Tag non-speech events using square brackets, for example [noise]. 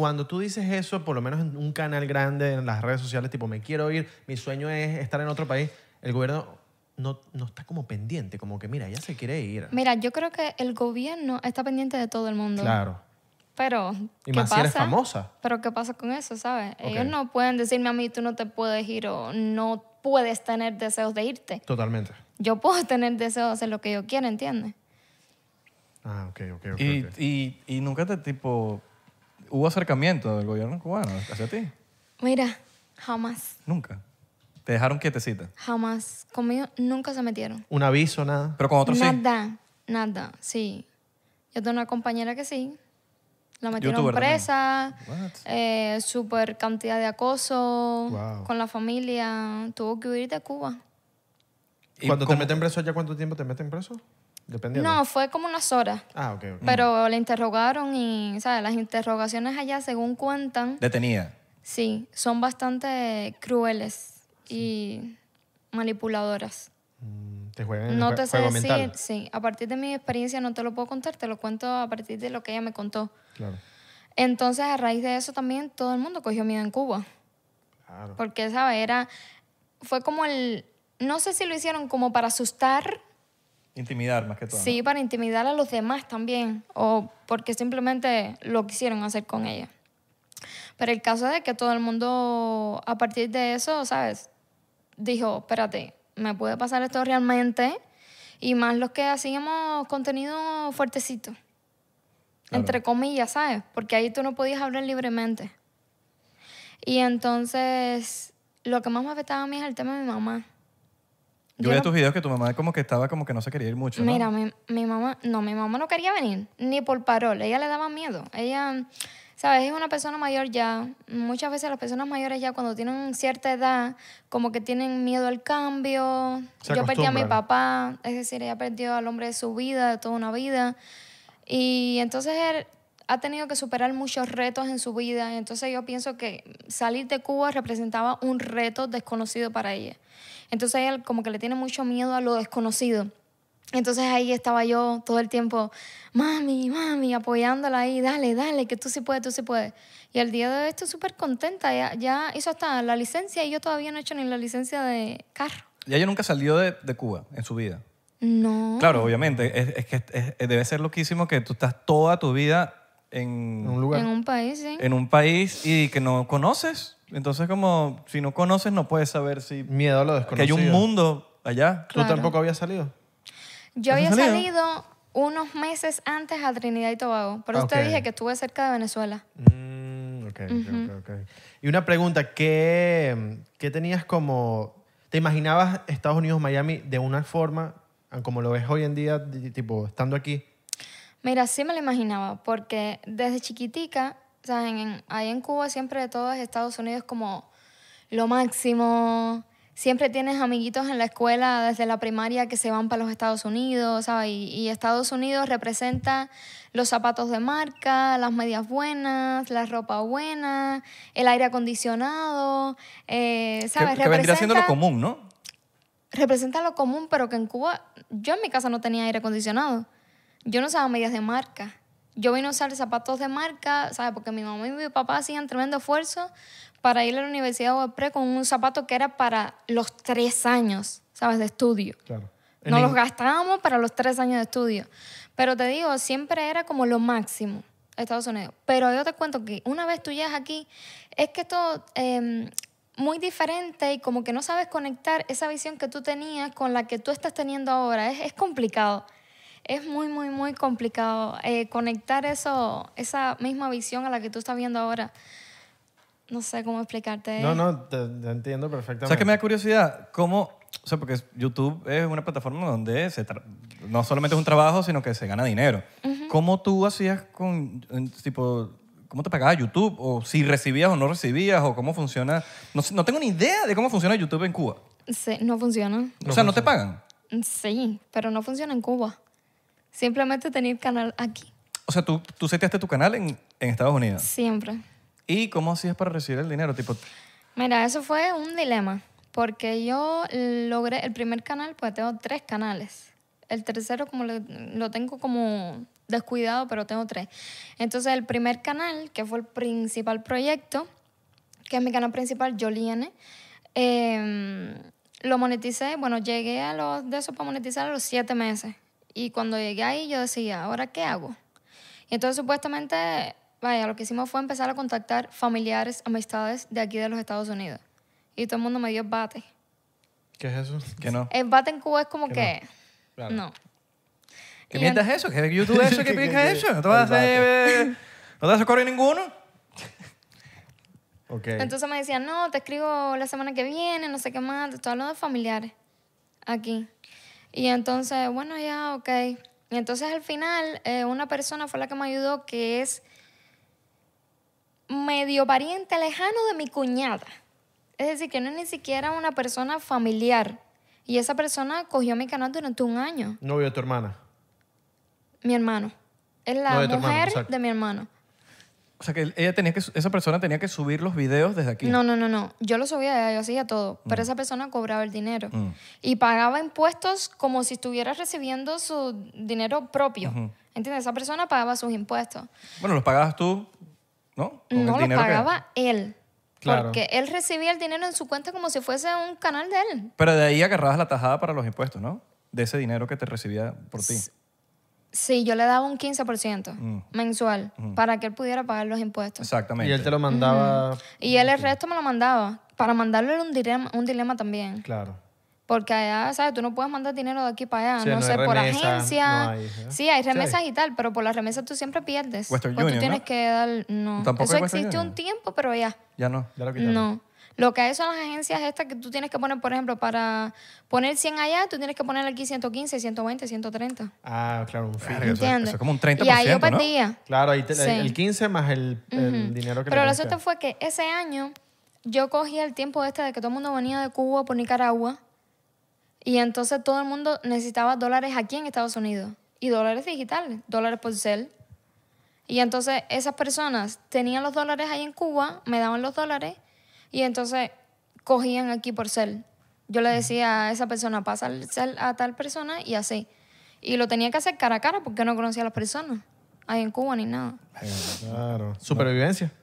cuando tú dices eso, por lo menos en un canal grande, en las redes sociales, tipo, me quiero ir, mi sueño es estar en otro país, el gobierno no, no está como pendiente, como que, mira, ella se quiere ir. Mira, yo creo que el gobierno está pendiente de todo el mundo. Claro. Pero, ¿qué y más pasa? famosa. Pero, ¿qué pasa con eso, sabes? Ellos no pueden decirme a mí, tú no te puedes ir o no puedes tener deseos de irte. Totalmente. Yo puedo tener deseos de hacer lo que yo quiera, ¿entiendes? Ah, ok, ok, ok. Y, y nunca te, tipo, ¿Hubo acercamiento del gobierno cubano hacia ti? Mira, jamás. ¿Nunca? ¿Te dejaron quietecita? Jamás. Conmigo nunca se metieron. ¿Un aviso, nada? ¿Pero con otros sí? Nada, nada, sí. Yo tengo una compañera que sí. La metieron YouTuber presa, eh, super cantidad de acoso con la familia. Tuvo que huir de Cuba. ¿Y Cuando te meten preso, ¿ya cuánto tiempo te meten preso? No, fue como unas horas. Ah, ok. Pero le interrogaron y, ¿sabes? Las interrogaciones allá, según cuentan. Detenida. Sí, son bastante crueles y manipuladoras. Mm, te juegan no te sé decir, sí. A partir de mi experiencia no te lo puedo contar, te lo cuento a partir de lo que ella me contó. Claro. Entonces, a raíz de eso también todo el mundo cogió miedo en Cuba. Porque, ¿sabes? Era. Fue como el. No sé si lo hicieron como para asustar Intimidar más que todo. Sí, para intimidar a los demás también, o porque simplemente lo quisieron hacer con ella. Pero el caso de que todo el mundo, a partir de eso, ¿sabes? Dijo, espérate, ¿me puede pasar esto realmente? Y más los que hacíamos contenido fuertecito. Entre comillas, ¿sabes? Porque ahí tú no podías hablar libremente. Y entonces, lo que más me afectaba a mí es el tema de mi mamá. Yo, vi tus videos que tu mamá como que estaba como que no se quería ir mucho. ¿no? Mira, mi, mamá, no, mi mamá no quería venir, ni por parol, ella le daba miedo. Ella, sabes, es una persona mayor ya. Muchas veces las personas mayores ya cuando tienen cierta edad, como que tienen miedo al cambio. yo perdí a mi papá, es decir, ella perdió al hombre de su vida, de toda una vida. Y entonces él ha tenido que superar muchos retos en su vida. Entonces yo pienso que salir de Cuba representaba un reto desconocido para ella. Entonces ella como que le tiene mucho miedo a lo desconocido. Entonces ahí estaba yo todo el tiempo, mami, mami, apoyándola ahí, dale, dale, que tú sí puedes, tú sí puedes. Y al día de hoy estoy súper contenta, ya, hizo hasta la licencia y yo todavía no he hecho ni la licencia de carro. ¿Y ella nunca salió de, Cuba en su vida? No. Claro, obviamente, es, que debe ser loquísimo que tú estás toda tu vida en, un país, En un país y que no conoces. Entonces, como si no conoces, no puedes saber si. Miedo a lo desconocido. Que hay un mundo allá. ¿Tú tampoco habías salido? Yo había salido? unos meses antes a Trinidad y Tobago. Por eso te dije que estuve cerca de Venezuela. Mm, okay, y una pregunta: ¿qué, ¿qué tenías como. ¿Te imaginabas Estados Unidos, Miami de una forma, como lo ves hoy en día, tipo, estando aquí? Mira, sí me lo imaginaba, porque desde chiquitica, o ahí en Cuba siempre de todos Estados Unidos como lo máximo. Siempre tienes amiguitos en la escuela desde la primaria que se van para los Estados Unidos, ¿sabes? Y, Estados Unidos representa los zapatos de marca, las medias buenas, la ropa buena, el aire acondicionado, eh, ¿sabes? Que, que vendría siendo lo común, ¿no? Representa lo común, pero que en Cuba yo en mi casa no tenía aire acondicionado yo no usaba medias de marca. Yo vine a usar zapatos de marca, ¿sabes? Porque mi mamá y mi papá hacían tremendo esfuerzo para ir a la universidad o con un zapato que era para los tres años, ¿sabes? De estudio. No los gastábamos para los tres años de estudio. Pero te digo, siempre era como lo máximo Estados Unidos. Pero yo te cuento que una vez tú llegas aquí, es que todo eh, em, muy diferente y como que no sabes conectar esa visión que tú tenías con la que tú estás teniendo ahora. Es, es complicado es muy, muy, muy complicado eh, conectar eso, esa misma visión a la que tú estás viendo ahora. No sé cómo explicarte. No, no, te, entiendo perfectamente. sea, que me da curiosidad? ¿Cómo, o sea, porque YouTube es una plataforma donde se no solamente es un trabajo, sino que se gana dinero. ¿Cómo tú hacías con, tipo, cómo te pagaba YouTube? ¿O si recibías o no recibías? ¿O cómo funciona? No, tengo ni idea de cómo funciona YouTube en Cuba. Sí, no funciona. O sea, no te pagan? Sí, pero no funciona en Cuba. Simplemente tenía el canal aquí. O sea, tú, tú seteaste tu canal en, Estados Unidos. Siempre. ¿Y cómo hacías para recibir el dinero? Tipo, Mira, eso fue un dilema. Porque yo logré el primer canal, pues tengo tres canales. El tercero como lo, tengo como descuidado, pero tengo tres. Entonces el primer canal, que fue el principal proyecto, que es mi canal principal, Joliene, em, lo moneticé, bueno, llegué a los de eso para monetizar a los siete meses. Y cuando llegué ahí yo decía, ¿ahora qué hago? Y entonces supuestamente, vaya, lo que hicimos fue empezar a contactar familiares, amistades de aquí de los Estados Unidos. Y todo el mundo me dio bate. ¿Qué es eso? Que no. El bate en Cuba es como que... no. Claro. no. ¿Qué mientas eso? ¿Qué YouTube eso? ¿Qué [laughs] piensas eso? ¿No te vas a eh, ¿No correr ninguno? Okay. Entonces me decían, no, te escribo la semana que viene, no sé qué más, estoy hablando de familiares aquí. Y entonces, bueno, ya, ok. Y entonces al final, eh, una persona fue la que me ayudó que es medio pariente lejano de mi cuñada. Es decir, que no es ni siquiera una persona familiar. Y esa persona cogió mi canal durante un año. ¿Novio de tu hermana? Mi hermano. Es la mujer de mi hermano. O sea, que ella tenía que, esa persona tenía que subir los videos desde aquí. No, no, no, no. Yo lo subía, yo hacía todo. Pero mm. esa persona cobraba el dinero. Mm. Y pagaba impuestos como si estuviera recibiendo su dinero propio. ¿Entiendes? Esa persona pagaba sus impuestos. Bueno, los pagabas tú, ¿no? no, los pagaba él. Claro. Porque él recibía el dinero en su cuenta como si fuese un canal de él. Pero de ahí agarrabas la tajada para los impuestos, ¿no? De ese dinero que te recibía por ti. Sí, yo le daba un 15% mm. mensual mm. para que él pudiera pagar los impuestos. Exactamente. Y él te lo mandaba. Y él el resto me lo mandaba. Para mandarlo era un dilema, un dilema también. Claro. Porque allá, ¿sabes? Tú no puedes mandar dinero de aquí para allá. no, sé, por agencia. hay, Sí, hay remesas y tal, pero por las remesas tú siempre pierdes. tú tienes que dar. No. Eso existe un tiempo, pero ya. Ya no, ya lo quitaron. No. Lo que hay son las agencias estas que tú tienes que poner, por ejemplo, para poner 100 allá, tú tienes que poner aquí 115, 120, 130. Ah, claro, un Eso, es como un 30%, Y ahí yo perdía. Claro, ahí el 15 más el, dinero que Pero la suerte fue que ese año yo cogí el tiempo este de que todo el mundo venía de Cuba por Nicaragua y entonces todo el mundo necesitaba dólares aquí en Estados Unidos y dólares digitales, dólares por cel. Y entonces esas personas tenían los dólares ahí en Cuba, me daban los dólares y entonces cogían aquí por cel. Yo le decía a esa persona, pasa el cel a tal persona y así. Y lo tenía que hacer cara a cara porque no conocía a las personas. Ahí en Cuba ni nada. Claro. Supervivencia.